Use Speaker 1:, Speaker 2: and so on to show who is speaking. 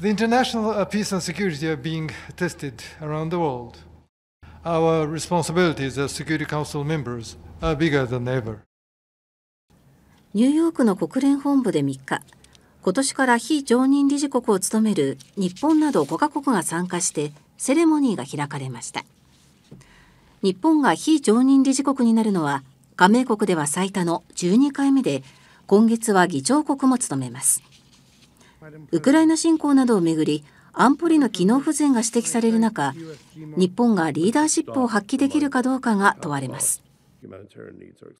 Speaker 1: The international peace and security are being tested around the world. Our responsibilities as Security Council members are bigger than ever.
Speaker 2: ニューヨークの国連本部で3日、今年から非常任理事国を務める日本など5カ国が参加してセレモニーが開かれました。日本が非常任理事国になるのは加盟国では最多の12回目で、今月は議長国も務めます。ウクライナ侵攻などを巡り安保理の機能不全が指摘される中日本がリーダーシップを発揮できるかどうかが問われます。